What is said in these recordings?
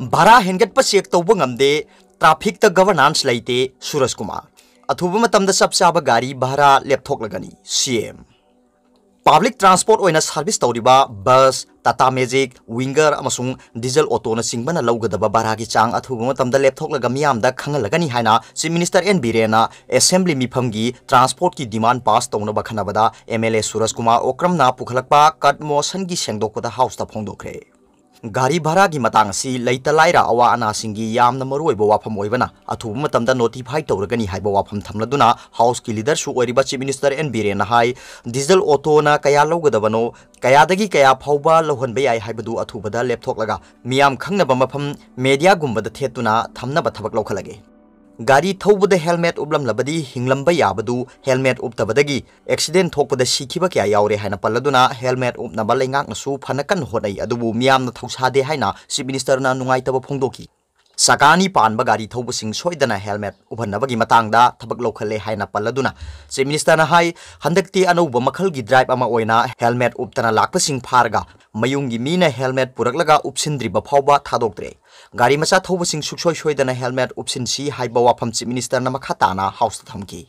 भरा हेनगप चेक तब तो गमदे ट्राफिक गवर्नांस लेते सूरज कुमार अथुब चप चाब गाड़ी भरा लेपथोलगनी सी पब्लिक ट्रांसपोर्ट सर्विस तौरीब bus Tata magic winger diesel ऑटोन चिंबन लौगदब भरा की चांग अथुब लेपथोलग मियाम है chief minister N Biren assembly मीफम की ट्रांसपोर्ट की डिमांड पास तौब तो खनबद M L A Suraj Kumar Okram पुखलप कट मोशन की सेंदोपद हाउस फोंदोखे गारी भरागीतरा अवा अनाना मरब वाफम होब नोटिफाई तौरगनी वाफम थम्लना हाउस की लीडरसूब chief minister N Bir Biren diesel ओटोना क्या लौदबनो क्या क्या फाव लौहब अथूबद लेपथोलगा मियाम खब मफम मेडियागुबद थेटना थम्नबक लौखलगे गाड़ी थोबद हेलमेट उब्लम्लब हेलमेट उबदी एक्सीडें थोपद सिब क्या पलदना हेलमेट उबना लेना फन कन हो मामना थौसादे चीफ मिनीस्टर नाइट फोदी ꯁꯀꯥꯅꯤ ꯄꯥꯟꯕ ꯒꯥꯔꯤ ꯊꯧꯕꯁꯤꯡ ꯁꯣꯏꯗꯅ ꯍꯦꯜꯃꯦꯠ ꯎꯞꯍꯟꯅꯕꯒꯤ ꯃꯇꯥꯡꯗ ꯊꯕꯛ ꯂꯧꯈꯠꯂꯦ ꯍꯥꯏꯅ ꯄꯜꯂꯗꯨꯅ ꯆꯤꯐ ꯃꯤꯅꯤꯁꯇꯔꯅ ꯍꯥꯏ ꯍꯟꯗꯛꯇꯤ ꯑꯅꯧꯕ ꯃꯈꯜꯒꯤ ꯗ꯭ꯔꯥꯏꯕ ꯑꯃ ꯑꯣꯏꯅ ꯍꯦꯜꯃꯦꯠ ꯎꯞꯇꯅ ꯂꯥꯛꯄꯁꯤꯡ ꯐꯥꯔꯒ ꯃꯌꯨꯝꯒꯤ ꯃꯤꯅ ꯍꯦꯜꯃꯦꯠ ꯄꯨꯔꯛꯂꯒ ꯎꯞꯁꯤꯟꯗ꯭ꯔꯤꯕ ꯐꯥꯎꯕ ꯊꯥꯗꯣꯛꯇ꯭ꯔꯦ ꯒꯥꯔꯤ ꯃꯆꯥ ꯊꯧꯕꯁꯤꯡ ꯁꯨꯛꯁꯣꯏ ꯁꯣꯏꯗꯅ ꯍꯦꯜꯃꯦꯠ ꯎꯞꯁꯤꯟꯁꯤ ꯍꯥꯏꯕ ꯋꯥꯐꯝ ꯆꯤꯐ ꯃꯤꯅꯤꯁꯇꯔꯅ ꯃꯈꯥ ꯇꯥꯅ ꯍꯥꯎꯁꯇ ꯊꯝꯈꯤ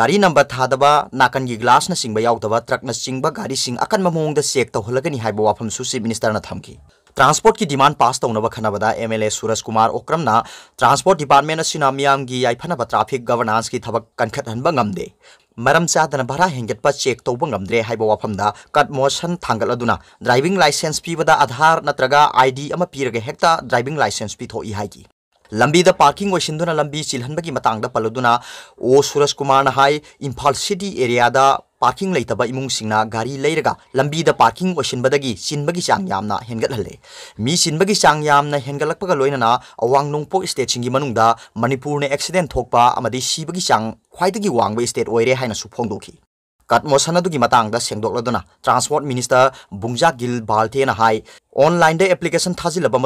ꯒꯥꯔꯤ ꯅꯝꯕꯔ थादब नाकन की ग्लास न सिंग यादव ट्रक न सिंग गाड़ी सिंग अकन मौद चेक तौहलगनी है वाफम सुसी मिनिस्टर थमकी ट्रांसपोर्ट की डिमांड पास तौनब खनबद M L A Suraj Kumar Okram transport department मियाम की याफनब ट्राफिक गवर्नांस की थबक कनखटहनबे मरम चादन भरा हेंगेट चेक तौब गमद्रे है वफम कट मोशन थांगल ड्राइविंग लाइसेंस पीबद आधार नग आई डी पीरग हेक्त ड्राइविंग लाइसेंस पीथोई है लंबी पार्किंग चिल्हन की मतंग पलुना ओ सूरज कुमार है इम्फाल सिटी एरिया पाकिंग इमूंग गाड़ी लेरगाबी पाकिंग ओसीबी चांग हेगटे मी की चांग हेगलना अवा नोप स्टेट मनपुर ने एक्सीडेंट थोप की चांग खाई वाब स्टेट हो फोदी कटमोसनदोलोद ट्रांसपोर्ट मनीस्टर बुजा गिल है ऑनलाइन एप्लीकेशन थाजिलब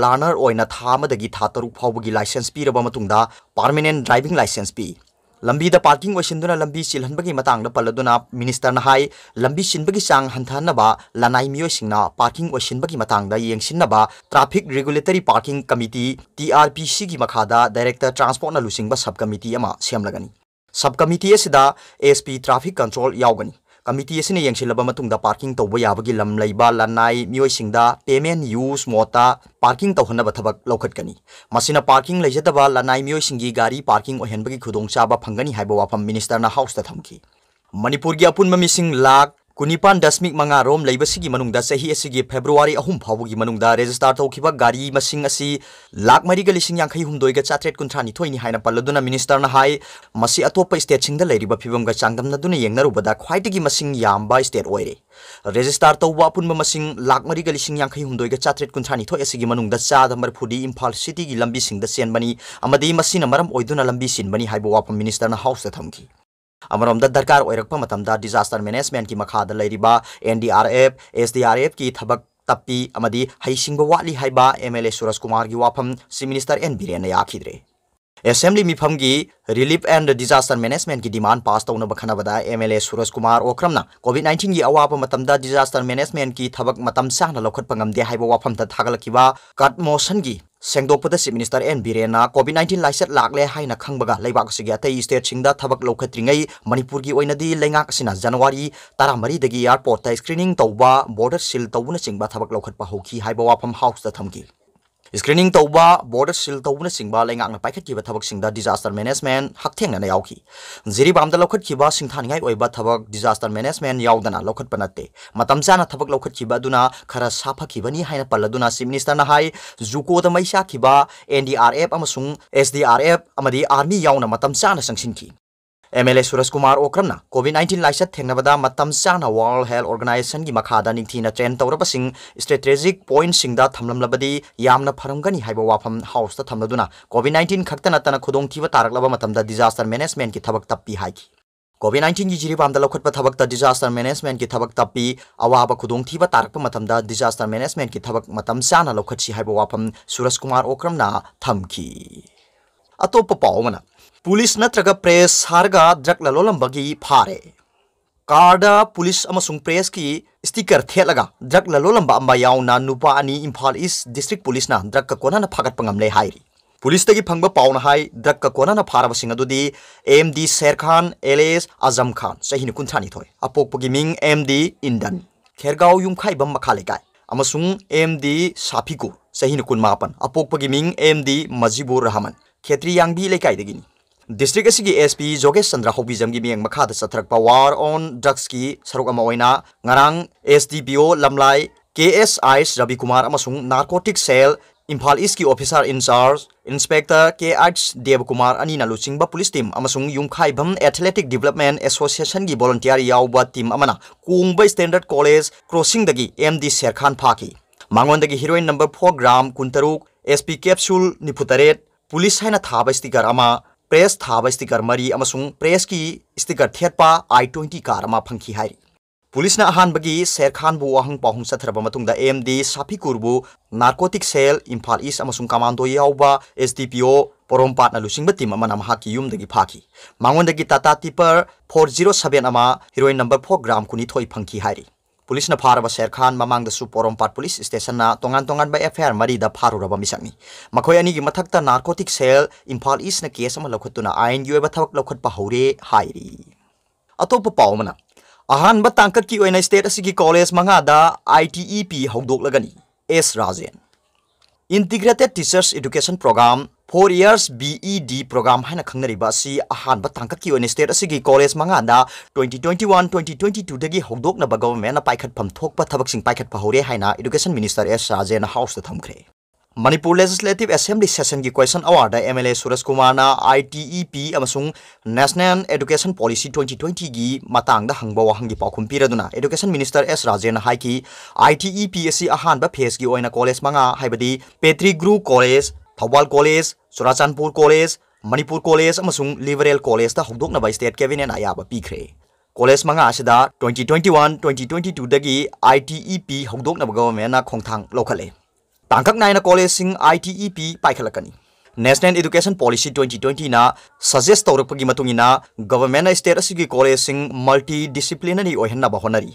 लानर था तरुक फाव की लाइसेंस पीरब पारमेनें ड्राइविंग लाइसेंस पी ꯂꯝꯕꯤꯗ ꯄꯥꯔꯀꯤꯡ ꯑꯣꯏꯁꯤꯟꯗꯨꯅ ꯂꯝꯕꯤ ꯆꯤꯜꯍꯟꯕꯒꯤ ꯃꯇꯥꯡꯗ ꯄꯜꯂꯗꯨꯅ ꯃꯤꯅꯤꯁꯇꯔꯅ ꯍꯥꯏ ꯂꯝꯕꯤ ꯆꯤꯟꯕꯒꯤ ꯆꯥꯡ ꯍꯟꯊꯍꯟꯅꯕ ꯂꯅꯥꯏ ꯃꯤꯑꯣꯏꯁꯤꯡꯅ ꯄꯥꯔꯀꯤꯡ ꯑꯣꯏꯁꯤꯟꯕꯒꯤ ꯃꯇꯥꯡꯗ ꯌꯦꯡꯁꯤꯟꯅꯕ traffic regulatory parking committee T R P ꯁꯤꯒꯤ ꯃꯈꯥꯗ ꯗꯥꯏꯔꯦꯛꯇꯔ ꯇ꯭ꯔꯥꯟꯁꯄꯣꯔꯠꯅ ꯂꯨꯆꯤꯡꯕ ꯁꯕ ꯀꯃꯤꯇꯤ ꯑꯃ ꯁꯦꯝꯂꯒꯅꯤ ꯁꯕ ꯀꯃꯤꯇꯤ ꯑꯁꯤꯗ ꯑꯦꯁ ꯄꯤ ꯇ꯭ꯔꯥꯐꯤꯛ ꯀꯟꯇ꯭ꯔꯣꯜ ꯌꯥꯎꯒꯅꯤ ꯀꯃꯤꯇꯤ ꯑꯁꯤꯅ ꯌꯦꯡꯁꯤꯜꯂꯕ ꯃꯇꯨꯡꯗ ꯄꯥꯔꯀꯤꯡ ꯇꯧꯕ ꯌꯥꯕꯒꯤ ꯂꯝ ꯂꯩꯕ ꯂꯅꯥꯏ ꯃꯤꯑꯣꯏꯁꯤꯡꯗ ꯄꯦꯃꯦꯟ ꯌꯨꯁ ꯃꯣꯠꯇ ꯄꯥꯔꯀꯤꯡ ꯇꯧꯍꯟꯅꯕ ꯊꯕꯛ ꯂꯧꯈꯠꯀꯅꯤ ꯃꯁꯤꯅ ꯄꯥꯔꯀꯤꯡ ꯂꯩꯖꯗꯕ ꯂꯅꯥꯏ ꯃꯤꯑꯣꯏꯁꯤꯡꯒꯤ ꯒꯥꯔꯤ ꯄꯥꯔꯀꯤꯡ ꯑꯣꯏꯍꯟꯕꯒꯤ ꯈꯨꯗꯣꯡꯆꯥꯕ ꯐꯪꯒꯅꯤ ꯍꯥꯏꯕ ꯋꯥꯐꯝ ꯃꯤꯅꯤꯁꯇꯔꯅ ꯍꯥꯎꯁꯇ ꯊꯝꯈꯤ ꯃꯅꯤꯄꯨꯔꯒꯤ ꯑꯄꯨꯟꯕ ꯃꯤꯁꯤꯡ ꯂꯥꯈ कुनिपान दशमिक मंगा रोम लेबसी फेब्रुआरी अहम फाउगी मनुंग रेजिस्टार तौखिब गाड़ी मसिंग लाख मरीग लिसिंग यांखै हुमदोइग चात्रेट कुंथ्रा निथोइनि हायना पल्लदुना मिनिस्टरना हाय मसी अतोप स्टेट सिंग द लेरिब फिबमग चांगदमनदुना येंगनरुबदा ख्वाइटिगी मसिंग यामबा स्टेट ओइरे रेजिस्टार तौब अपुनब लाख मरीग लिसिंग यांखै हुमदोइग चात्रेट कुंथ्रा निथोइ असीगी मनुंग चाद मरफुदी इम्फाल सिटीगी लंबी सिंग द सेनबनी मरम ओइदुना लंबी सिनबनी हाउस द अमरमद दरकार डिजास्टर मैनेजमेंट की मखाद N D R F S D R F की थबक तपी हईसिंग वाली है M L A Suraj Kumar की वाफम सी मिनिस्टर एन बीरेन याखिद्रे एसेंबली मिफम की रिलीफ एंड डिजास्टर मैनेजमेंट की डिमांड पास तौन खनबदा M L A Suraj Kumar Okram COVID nineteen की अवाब डिजास्टर मैनेजमेंट की थबक चाहना लौखटपे वाफम थागल की कट मोशन की सेंगदोपद chief minister N Biren COVID nineteen लाइट लाले है खबग लेबासी अतई स्टेट थबक मनपुर की जनवरी तरमरीद एयरपोर्ट स्क्रीनिंग तब बोर्डर सील तौब चिंब थबक है वाफम हाउस थमकी स्क्रीनिंग तब बोर्डर सिल तब लेंगाकना पाइखत्कीबा थबक डिजास्टर मैनेजमेंट हकथेंगना याउखी जिरीबामदा लौखत्कीबा सिंगथानिंगाई ओइबा थबक डिजास्टर मैनेजमेंट याउदना लौखत्पा नत्ते मतमचाना है लौखत्कीबा दुना खरा साफाखीबनी हाइना पल्लदुना सिम मिनिस्टरना हाई आर एफ एनडीआरएफ अमसुंग एसडीआरएफ अमदी आर्मी चाना मतमचाना MLA Suraj Kumar Okramna COVID-19 लाइसत थेंगनबदा मतम चाना वर्ल्ड हेल्थ ऑर्गनाइजेशन की मखाद निंथीना ट्रेन तौरबसिंग स्ट्रेटेजिक पॉइंट सिंगदा फरमगनी हाइबो वाफम हाउस ता कोविड नाइन्टीन खत खक्त खुद खुदोंथीबा तारकलब डिजास्टर मेनेजमें की थब तपी हाइकी COVID 19 की जीरी पाम लौखट थबक डिजास्टर मेनेजमें की थब तपी अवाब खुदोंथीब तारक डिजास्टर मेनेजमें की थब मतम लौटी है वाफम सूरज कुमार ओक्रम ओक्रमना थमखी अतोप पावना पुलिस नग प्रेस हरग ड्रग ललोलंबगी फारे कार्ड पुलिस प्रेस की स्टिकर थेलगा ड्रग ललोलंबा अम्बा यावना नुपा अनि ईस्ट डिस्ट्रिक्ट पुलिस ना ड्रग का कोना फागत पंगमले हायरी पुलिस तगी फंगब पाउन हाय ड्रग का कोना ना M D Sher Khan alias Azam Khan सही ने कुंथानी थोय अपोकपगी मिंग एम दी इंडन खेरगाव यूखाइब मखा मखालेकाय एम दी साफिकु सही ने कुन मापन अपोकपगी मिंग एम दी मजीबू रहमन खेत्री यांगी लेकिन डिस्ट्रिक्ट एस पी जोगेश चंद्र हौबीजम की मैं मखाद सतरप वार ओन ड्रग्स की सरुकना S D P O Lamlai K S I Ravi Kumar narcotic cell Imphal east की officer incharge inspector K I Dev Kumar अनी लुचिंग पुलिस टीम यूखाइम एथलेटिक डेवलपमेंट एसोसीएसन की वोलंटियर यौब टीम कूंब standard college crossing M D Sherkhan फाखी मांगों की हिरोइन नंबर फोर ग्राम कुंतरुक एस पी कैप्सूल निफुतरेट पुलिस है थाब स्टिकर প্রেস স্থাবস্থি কর্মሪ আমাসুং প্রেস কি স্থাবস্থি থেতপা I20 কার আমা ফংকি হাইরি পুলিশনা আহান বগী শেরখান بوয়া হং পা হং সত্রব মথুমদা এমডি সাফিকুরবু নারকোটিক সেল ইমফাল ইস আমাসুম কামান্ডো ইয়াউবা এসটিপিও পরমপাটনা লুসিংব টিম আমনা হাম হাকিয়ুম দগি ফাখি মাংনদগি Tata Tiper 407 আমা হিরয়িন নাম্বার 4 গ্রাম কোনি থোই ফংকি হাইরি पुलिस फाब शेर खान ममांग पोरमपाट पुलिस स्टेशन तोान तोान आर मरीद फारूब मिसनी मई मथक् narcotic cell Imphal east case आईन की थब लौट हौरे अतोप पाव अहब तांकट की स्टेट कॉलेज मंगाद आई टी ई पी हौदोलगनी S Rajen integrated teachers education program four years BED program haina khangnari ba si ahan ba tangka ki on state asigi college manganda 2021 2022 dagi hogdok na ba government na paikhat pham thok pa thabak sing paikhat pa hore haina education minister S Rajen house to thamkre Manipur legislative assembly session की question hour M L A Suresh Kumar ITEP national education policy 2020 की मतांग हंग वहांग पाखम पीरदना education minister S Rajen की ITEP अहब phase की कॉलेज मंगा Pettigrew college Thoubal college Churachandpur college Manipur college liberal college हौदोनब स्टेट कैबिनेट अब पीखे कॉलेज मंगा से twenty twenty one twenty twenty two I T E P हौदोनब गवर्मेंट खोथ लौखलें तांकक nine college I T E P पाखलकनी national education policy twenty twenty suggest की government state college multi disciplinary होनरी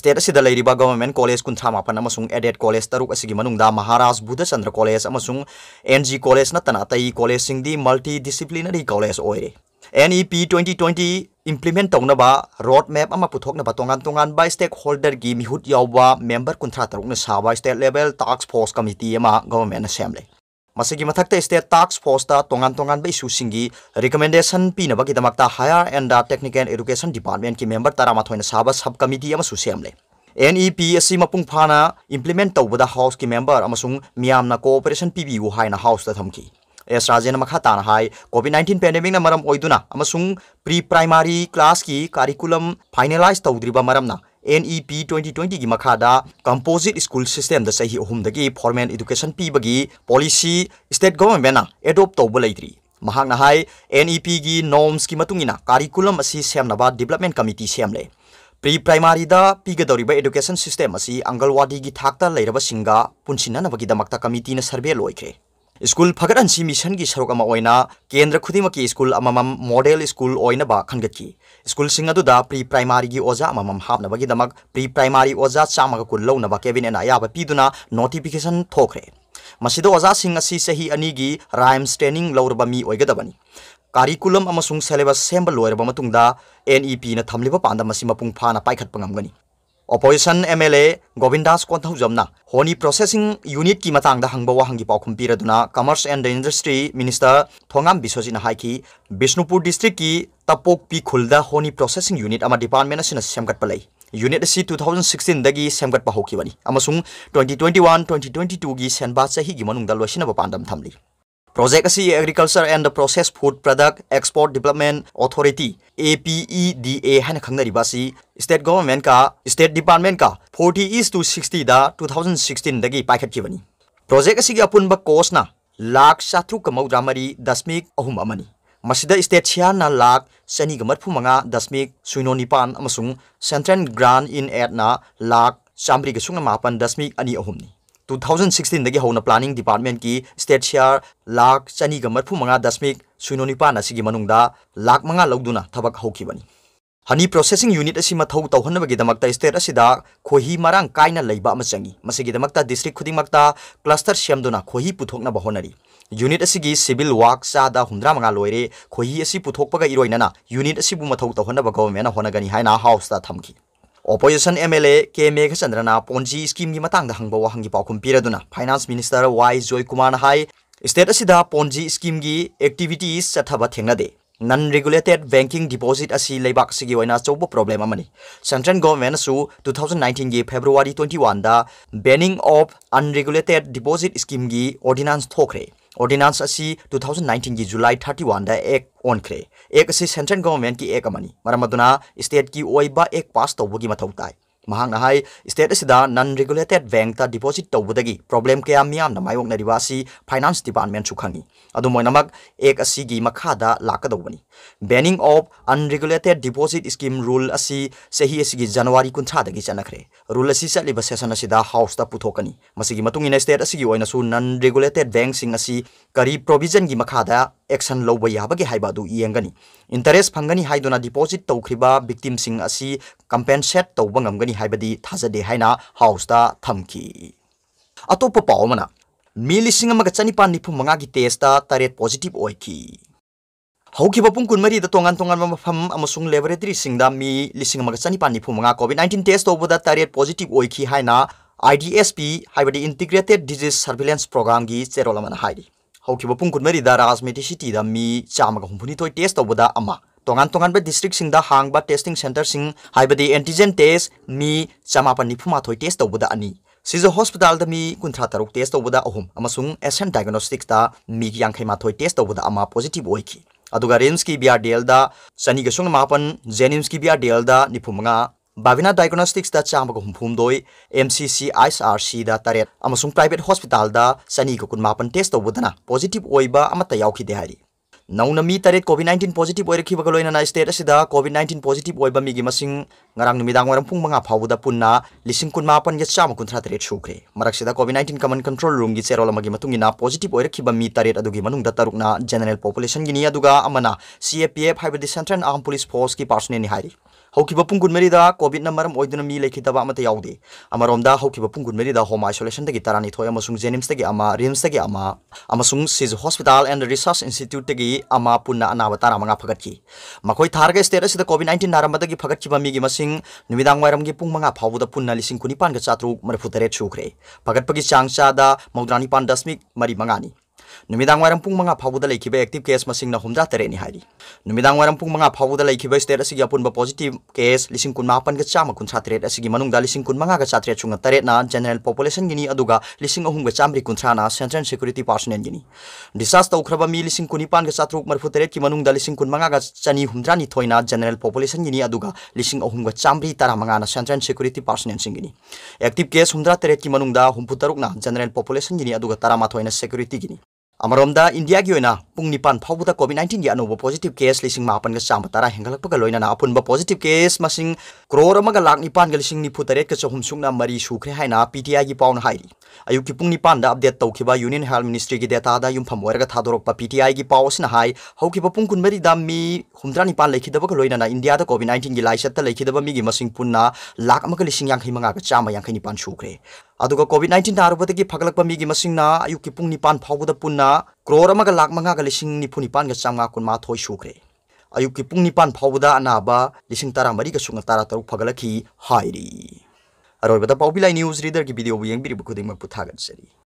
state ꯑꯁꯤꯗ ꯂꯩꯔꯤꯕ ꯒꯚꯔꯟꯃꯦꯟꯠ ꯀꯣꯂꯦꯖ ꯀꯨꯟꯊ꯭ꯔꯥ ꯃꯥꯄꯟ ꯑꯃꯁꯨꯡ ꯑꯦꯗꯦꯗ ꯀꯣꯂꯦꯖ ꯇꯔꯨꯛ ꯑꯁꯤꯒꯤ ꯃꯅꯨꯡꯗ ꯃꯍꯥꯔꯥꯖ ꯕꯨꯙꯆꯟꯗ꯭ꯔ ꯀꯣꯂꯦꯖ ꯑꯃꯁꯨꯡ ꯑꯦꯟ ꯖꯤ ꯀꯣꯂꯦꯖ ꯅꯠꯇꯅ ꯑꯇꯩ ꯀꯣꯂꯦꯖꯁꯤꯡꯗꯤ ꯃꯜꯇꯤ ꯗꯤꯁꯤꯄ꯭ꯂꯤꯅꯔꯤ ꯀꯣꯂꯦꯖ ꯑꯣꯏꯔꯦ N E P twenty twenty implement tawnaba road map ama puthoknaba tongan tongan by stakeholder gi mihut yawba member kunthra tarukna sawa state level task force committee ama government assembly मसीगी मथक state task force तोान तोान issue की recommendation पीनबा higher and technical education department की member तराम साब sub committee सेमले एन ई पी मपूंग इम्लीमेंट तब हाउस की मेबर मियामना कोऑपरेशन पीबीयू हाइन हाउस थमी एस राजेन तय कोविड नाइन्टीन पेंडेमिक मरम प्री प्राइमरी क्लास की कारीकुलम फाइनलाइज तौद्रम NEP 2020 gi makhada composite school system da sahi ohumdagi formal education pibagi policy state government na adopt to bulaitri mahakna hai NEP gi norms ki matungina curriculum asi semnaba development committee semle pre primary पीगदौरीब education system anganwadi की थाकता लेरब पुनसीनबगीदमक्ता committee survey लोख्रे school फगटनसी mission की सरुक केंद्र खुद की स्कूल मोडल स्कूल खनगटी स्कूल प्री प्राइमारी ओजा हाबनगीदम प्री प्राइमारी ओजा चाम कुल लौनब कैबिनेट अब पीदना नोटिफिकेशन थोखे मसीद ओजा चाही अनी राइम्स ट्रेनिंग लौरब मीगदबनी कारीकुलम सेलेबस सेंब लोरब एन ई पी थम्ब पांद मपूंग फाना ओपोजेसन अमएलए गोविन्दास कन्थउजम होनी प्रोसेस युनिटी हङ वहाँ पाउख पिरू कमर्स एन्ड इन्डस्ट्री मिनिस्ोम विश्वजी आसनपुर डिस्ट्रिक्की तपोपिखुल होनी process unit department unit two thousand sixteen twenty twenty one टि तैन्टी टुी सेवा चाहिँ लैस पानद थम् Project asi Agriculture and the Processed Food Product Export Development Authority APEDA hana khangna riba si state government ka state department ka 40 is to 60 da 2016 dagi paikhat ki bani project asi gi apunba cost na lakh चाथुक मौद्रामरी दशमिक अहम अमनी मसिद state सियाना लाख चनी मरफु मंगा दशमिक सुनो निपान central grant in एडना लाख चामरी सुंग मापन दशमिक अनी अहुमनी टू थाउजेंड सिक्सटीन की होना प्लानिंग डिपार्टमेंट की स्टेट शेयर लाख चनीग मरफू मंगा दशमिक शून्य निपान लाख मंगा लौदना हनी प्रोसेसिंग यूनिट असी मथौ तौहनबगीदमकता स्टेट असिदा खोही मरांग कायना लैबा अमा चंगी क्लस्टर सेमदुना खोही पुथोकनबा होनरी यूनिट असीगी सिविल वर्क चादा हुंद्रा मंगा लोरे खोही असी पुथोकपगा इरोइनना यूनिट असीबु मथौ तौहनबा गवर्नमेंट होनगनी हाइना हाउसता opposition M L A K ꯃꯦꯘꯆꯟꯗ꯭ꯔꯅ ꯄꯣꯟꯖꯤ ꯁ꯭ꯀꯤꯝꯒꯤ ꯃꯇꯥꯡꯗ ꯍꯪꯕ ꯋꯥꯍꯪꯒꯤ ꯄꯥꯎꯈꯨꯝ ꯄꯤꯔꯗꯨꯅ ꯐꯥꯏꯅꯥꯟꯁ ꯃꯤꯅꯤꯁꯇꯔ ꯋꯥꯏ ꯖꯣꯏ ꯀꯨꯃꯥꯔꯅ ꯍꯥꯏ ꯁ꯭ꯇꯦꯠ ꯑꯁꯤꯗ ꯄꯣꯟꯖꯤ ꯁ꯭ꯀꯤꯝꯒꯤ ꯑꯦꯛꯇꯤꯚꯤꯇꯤꯁ ꯆꯠꯊꯕ ꯊꯦꯡꯅꯗꯦ नन रेगुलेटेड बैंकिंग डिपोजिट असी लेबाक सिगी वैना चौबो प्रॉब्लम अमनी सेंट्रल गवर्नमेंट सु 2019 गी February 21 banning of unregulated deposit scheme की ऑर्डिनेंस थोखरे ऑर्डिनेंस असी 2019 की जुलाई 31 वन एक ऑनखरे एक सेंट्रल गवर्नमेंट की एक स्टेट की एक पास तौबगी मथौ ताई ꯃꯍꯥꯛꯅ ꯍꯥꯏ ꯁ꯭ꯇꯦꯠ ꯑꯁꯤꯗ ꯅꯟ ꯔꯤꯒꯨꯂꯦꯇꯦꯗ ꯕꯦꯡꯛꯇ ꯗꯤꯄꯣꯖꯤꯠ ꯇꯧꯕꯗꯒꯤ ꯄ꯭ꯔꯣꯕ꯭ꯂꯦꯝ ꯀꯌꯥ ꯃꯤꯌꯥꯝꯅ ꯃꯥꯌꯣꯛꯅꯔꯤꯕ ꯑꯁꯤ ꯐꯥꯏꯅꯥꯟꯁ ꯗꯤꯄꯥꯔꯠꯃꯦꯟꯁꯨ ꯈꯪꯏ ꯑꯗꯨꯝ ꯑꯣꯏꯅꯃꯛ ꯑꯦꯛ ꯑꯁꯤꯒꯤ ꯃꯈꯥꯗ ꯂꯥꯛꯀꯗꯧꯕꯅꯤ banning of unregulated deposit scheme rule ꯑꯁꯤ ꯆꯍꯤ ꯑꯁꯤꯒꯤ ꯖꯅꯋꯥꯔꯤ ꯀꯨꯟꯊ꯭ꯔꯥꯗꯒꯤ ꯆꯠꯅꯈ꯭ꯔꯦ ꯔꯨꯜ ꯑꯁꯤ ꯆꯠꯂꯤꯕ ꯁꯦꯁꯟ ꯑꯁꯤꯗ ꯍꯥꯎꯁꯇ ꯄꯨꯊꯣꯛꯀꯅꯤ ꯃꯁꯤꯒꯤ ꯃꯇꯨꯡ ꯏꯟꯅ ꯁ꯭ꯇꯦꯠ ꯑꯁꯤꯒꯤ ꯑꯣꯏꯅꯁꯨ ꯅꯟ ꯔꯤꯒꯨꯂꯦꯇꯦꯗ ꯕꯦꯡꯛꯁꯤꯡ ꯑꯁꯤ ꯀꯔꯤ ꯄ꯭ꯔꯣꯕꯤꯖꯟꯒꯤ ꯃꯈꯥꯗ एक्शन लौब याबगे यंगनी इंटरेस्ट फंगनी हाइदोना डिपोजिट तौख्रिबा विक्टिम सिंह असी कंपेंसेट तौब ngamgani haibadi thajade haina house da thamki atopa pawmana mi lising amaga chanipan niphum manga gi test da taret positive oiki haukiba pung kunmari da tongan tongan ma pham amasung laboratory singda mi lising amaga chanipan niphum manga covid 19 test oboda taret positive oiki haina IDSP haibadi integrated disease surveillance program gi cherolamana haidi ꯍꯧꯈꯤꯕ ꯄꯨꯡ ꯀꯨꯟꯃꯔꯤꯗ ꯔꯥꯖꯃꯤꯇꯤ ꯁꯤꯇꯤꯗ ꯃꯤ ꯆꯥꯝꯃꯒ ꯍꯨꯝꯐꯨꯅꯤꯊꯣꯏ test ꯇꯧꯕꯗ तोान तोानब डिस्ट्रिक्सिंग हांग टेस्टिंग सेंटर एंटीजन टेस्ट मी चमापन निफुमाथो टेस्ट तौद सिज हॉस्पिटल मी कुंथ्रा तरुक टेस्ट तौद अहम एसन डायग्नोस्टिक्स मी यांखमाथो टेस्ट तौद पॉजिटिव होगी रिम्स की बी आर डी एल चनीग सून मापन जेनिम्स की बी आर डी एल निफुमगा Bavina Diagnostics da chamba gum phumdoi MCC ISRC da taret amasung private hospital da sani ko kunmapan test tobudana positive oiba amata de hari नौना मी तरेट Covid nineteen positive होना state से Covid nineteen positive होगी मराम पुंग मंगा फाउद पुनः लिंग कुमापन या चाम कुंथ्रा तरेट सूखे मरक्से Covid nineteen command control room की चेरोल पॉजिटिव मी तरेट तरुकना जनरल पॉपुलेशन की सी ए पी एफ है सेंट्रल आर्म पुलिस फोर्स की पार्सने होकिबा पुंग कुन कोविड नमरम होम आइसोलेशन की तरह निथो अमसुंग जेनिम्स रिम्स सिज हॉस्पिटल एंड रिसर्च इंस्टीट्यूट की पुनः अनाब तरह तारा मंगा फगतकि मखोय स्टेट असिदा कोविड नाइन्टी फगत की मीगि की नुमिदांग वायरमगि पुंग मंगा फावुदा पुन्ना लिसिंग कुनिपान ग चात्रु मरफुतरे छुखरे फगतपगि चांगचादा मौद्रा निपान दशमिक मरी मंगानी नुमिदांगवारम पुंग मंगा फावुदा लेखिबे एक्टिव केस मसिंगना हुमदा तरेनि हाइरि नुमिदांगवारम पुंग मंगा फावुदा लेखिबे स्टेट असिगि अपुनबा पॉजिटिव केस लिसिंग कुन मापन ग चाम कुन छात्रेट असिगि मनुंगदा लिसिंग कुन मंगा ग छात्रे चुंग तरेना जनरल पॉपुलेशन गिनि अदुगा लिसिंग अहुंग ग चामरि कुनथ्राना सेंट्रल सिक्योरिटी पर्सनल गिनि डिसास तौख्रबा मि लिसिंग कुनिपान ग छात्रुक मरफु तरेट कि मनुंगदा लिसिंग कुन मंगा ग चनी हुमद्रानि थोइना जनरल पॉपुलेशन गिनि अदुगा लिसिंग अहुंग ग चामरि तारा मंगाना सेंट्रल सिक्योरिटी पर्सनल सिंगिनि एक्टिव केस हुमद्रा तरेट कि मनुंगदा हुमपु तरुकना जनरल पॉपुलेशन गिनि अदुगा तारा माथोइना सिक्योरिटी गिनि अमरोमदा इंडिया की पुंग निपान फाउद कोविड नाइन्टीन की अनोब पॉजिटिव केस लिंग मापन चाम तरह हेंगलपग लोना अपुन पॉजिटिव केस मसिंग क्रोर लाख निपान लिंग निफू तरह चहुम सून मरी सूख्रे है पी टी आई की पाउन है अयुक की पुंग निपान अपडेट तौब यूनियन हेल्थ मिनिस्ट्री की डेटाद यूफम थादोरप पी टी आई की पाव है हौब पुंग कुनमरीद मी हूद्रा निपान लेखीदबग लोना इंडिया कोविड नाइन्टीन की लाइसत लेखीदब मी लाख लिंग यांखी मंगा चाम यांखी निपान सूख्रे ꯑꯗꯨꯒ ꯀꯣꯚꯤꯗ ꯅꯥꯏꯟꯇꯤꯟ ꯅꯥꯔꯨꯕꯗꯒꯤ ꯐꯒꯠꯂꯛꯄ ꯃꯤꯒꯤ ꯃꯁꯤꯡꯅ ꯑꯌꯨꯛꯀꯤ ꯄꯨꯡ ꯅꯤꯄꯥꯟ ꯐꯥꯎꯕꯗ ꯄꯨꯟꯅ ꯀ꯭ꯔꯣꯔ ꯑꯃꯒ ꯂꯥꯛ ꯃꯉꯥꯒ ꯂꯤꯁꯤꯡ ꯅꯤꯐꯨ ꯅꯤꯄꯥꯟꯒ ꯆꯥꯝꯃꯉꯥ ꯀꯨꯟꯃꯥꯊꯣꯏ ꯁꯨꯈ꯭ꯔꯦ ꯑꯌꯨꯛꯀꯤ ꯄꯨꯡ ꯅꯤꯄꯥꯟ ꯐꯥꯎꯕꯗ ꯑꯅꯥꯕ ꯂꯤꯁꯤꯡ ꯇꯔꯥꯃꯔꯤꯒ ꯁꯨꯡꯅ ꯇꯔꯥ ꯇꯔꯨꯛ ꯐꯒꯠꯂꯛꯈꯤ ꯍꯥꯏꯔꯤ ꯑꯔꯣꯏꯕꯗ ꯄꯥꯎꯕꯤꯂꯥꯏ ꯅ꯭ꯌꯨꯁ ꯔꯤꯗꯔꯒꯤ ꯚꯤꯗꯤꯑꯣꯕꯨ ꯌꯦꯡꯕꯤꯔꯤꯕ ꯈꯨꯗꯤꯡꯃꯛꯄꯨ ꯊꯥꯒꯠꯆꯔꯤ